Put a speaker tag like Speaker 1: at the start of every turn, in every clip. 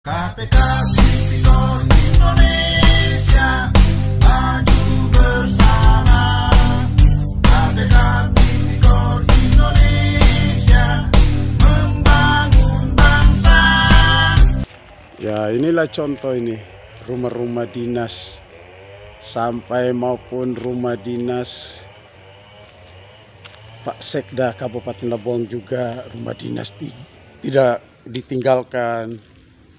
Speaker 1: KPK Indonesia Maju bersama KPK Indonesia Membangun bangsa Ya inilah contoh ini Rumah-rumah dinas Sampai maupun rumah dinas Pak Sekda Kabupaten Lebong juga rumah dinas tidak ditinggalkan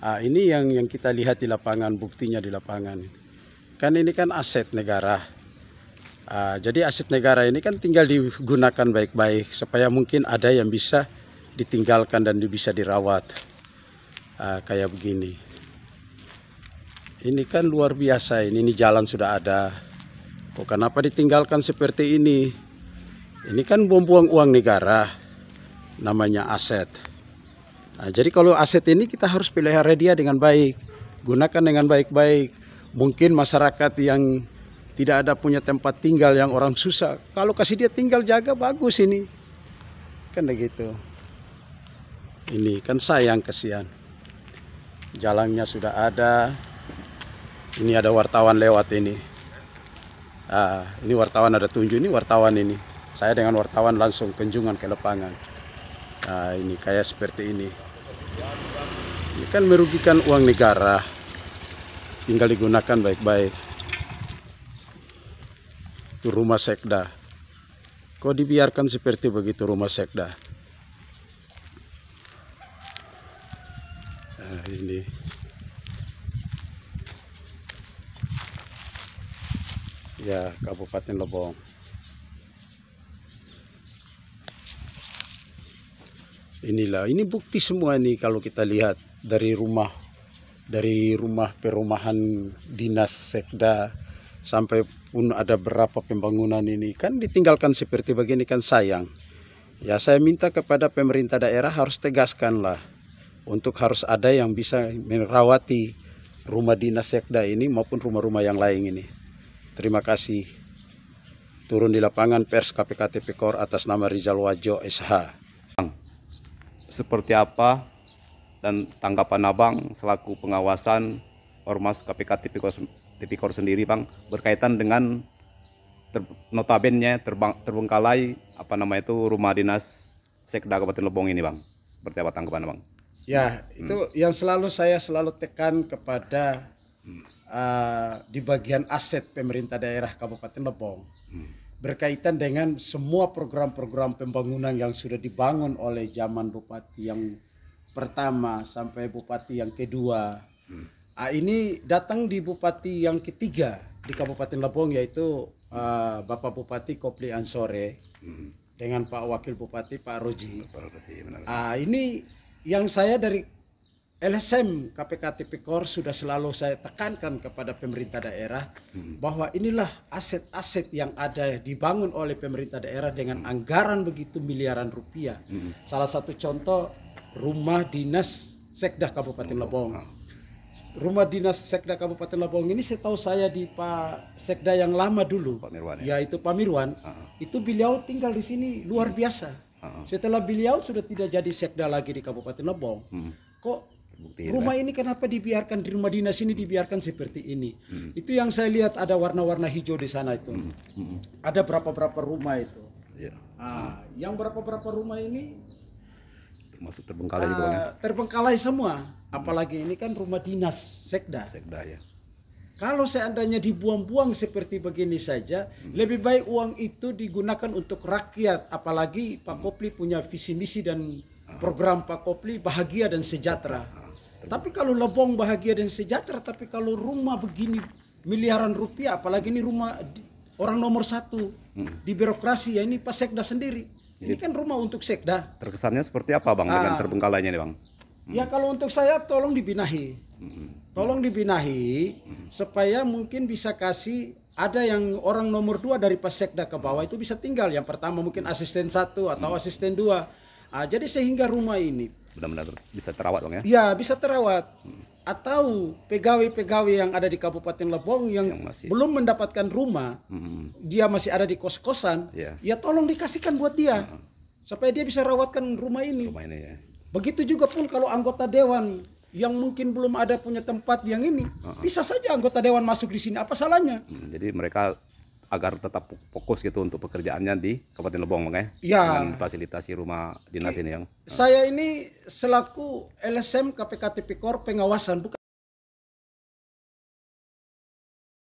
Speaker 1: Nah, ini yang yang kita lihat di lapangan, buktinya di lapangan. Kan ini kan aset negara. Uh, jadi aset negara ini kan tinggal digunakan baik-baik supaya mungkin ada yang bisa ditinggalkan dan bisa dirawat uh, kayak begini. Ini kan luar biasa ini, ini jalan sudah ada. Kok kenapa ditinggalkan seperti ini? Ini kan buang-buang uang negara, namanya aset. Nah, jadi kalau aset ini kita harus pelihara dia dengan baik, gunakan dengan baik-baik. Mungkin masyarakat yang tidak ada punya tempat tinggal yang orang susah, kalau kasih dia tinggal jaga bagus ini. Kan begitu. Ini kan sayang kesian. Jalannya sudah ada. Ini ada wartawan lewat ini. Ah, ini wartawan ada tunjuk ini wartawan ini. Saya dengan wartawan langsung kunjungan ke lapangan. Ah, ini kayak seperti ini. Ini kan merugikan uang negara. Tinggal digunakan baik-baik. Itu rumah sekda. Kok dibiarkan seperti begitu rumah sekda? Nah, ini. Ya, Kabupaten Lebong. inilah ini bukti semua nih kalau kita lihat dari rumah dari rumah perumahan dinas sekda sampai pun ada berapa pembangunan ini kan ditinggalkan seperti begini kan sayang ya saya minta kepada pemerintah daerah harus tegaskanlah untuk harus ada yang bisa merawati rumah dinas sekda ini maupun rumah-rumah yang lain ini terima kasih turun di lapangan pers KPKT Pekor atas nama Rizal Wajo SH seperti apa dan tanggapan Abang selaku pengawasan Ormas KPK Tipikor, Tipikor sendiri Bang berkaitan dengan ter, notabennya terbang, terbengkalai apa namanya itu rumah dinas Sekda Kabupaten Lebong ini Bang. Seperti apa tanggapan Bang? Ya, hmm. itu yang selalu saya selalu tekan kepada hmm. uh, di bagian aset pemerintah daerah Kabupaten Lebong. Hmm berkaitan dengan semua program-program pembangunan yang sudah dibangun oleh zaman bupati yang pertama sampai bupati yang kedua. Hmm. Ah, ini datang di bupati yang ketiga di Kabupaten Lebong yaitu uh, Bapak Bupati Kopli Ansore hmm. dengan Pak Wakil Bupati Pak Roji. Ah, ini yang saya dari LSM KPK Tipikor sudah selalu saya tekankan kepada pemerintah daerah hmm. bahwa inilah aset-aset yang ada dibangun oleh pemerintah daerah dengan hmm. anggaran begitu miliaran rupiah. Hmm. Salah satu contoh rumah dinas Sekda Kabupaten oh, Lebong. Ah. Rumah dinas Sekda Kabupaten Lebong ini saya tahu saya di Pak Sekda yang lama dulu, Pak Mirwan, ya? yaitu Pak Mirwan. Ah, ah. Itu beliau tinggal di sini luar biasa. Setelah beliau sudah tidak jadi Sekda lagi di Kabupaten Lebong, kok bukti rumah ini kenapa dibiarkan di rumah dinas ini dibiarkan seperti ini hmm. itu yang saya lihat ada warna-warna hijau di sana itu hmm. Hmm. ada berapa-berapa rumah itu ya. ah, yang berapa-berapa rumah ini termasuk terbengkalai uh, terbengkalai semua hmm. apalagi ini kan rumah dinas sekda sekda ya kalau seandainya dibuang-buang seperti begini saja, hmm. lebih baik uang itu digunakan untuk rakyat. Apalagi Pak hmm. Kopli punya visi misi dan ah. program Pak Kopli bahagia dan sejahtera. Ah. Tapi kalau Lebong bahagia dan sejahtera, tapi kalau rumah begini miliaran rupiah, apalagi ini rumah orang nomor satu hmm. di birokrasi ya ini Pak Sekda sendiri. ini kan rumah untuk Sekda. Terkesannya seperti apa bang dengan ah. terbengkalainya nih bang? Hmm. Ya kalau untuk saya tolong dibinahi, hmm. tolong dibinahi hmm. supaya mungkin bisa kasih ada yang orang nomor dua dari Pak Sekda ke bawah itu bisa tinggal. Yang pertama mungkin asisten satu atau hmm. asisten dua. Ah, jadi sehingga rumah ini benar-benar bisa terawat bang ya? Iya bisa terawat. Hmm. Atau pegawai-pegawai yang ada di Kabupaten Lebong yang, yang masih... belum mendapatkan rumah, hmm. dia masih ada di kos-kosan, yeah. ya tolong dikasihkan buat dia hmm. supaya dia bisa rawatkan rumah ini. Rumah ini ya. Begitu juga pun kalau anggota dewan yang mungkin belum ada punya tempat yang ini, uh -uh. bisa saja anggota dewan masuk di sini. Apa salahnya? Hmm, jadi mereka agar tetap fokus gitu untuk pekerjaannya di Kabupaten Lebong bang ya. ya. Dengan fasilitasi rumah dinas ini yang. Saya ini selaku LSM KPK Tipikor pengawasan bukan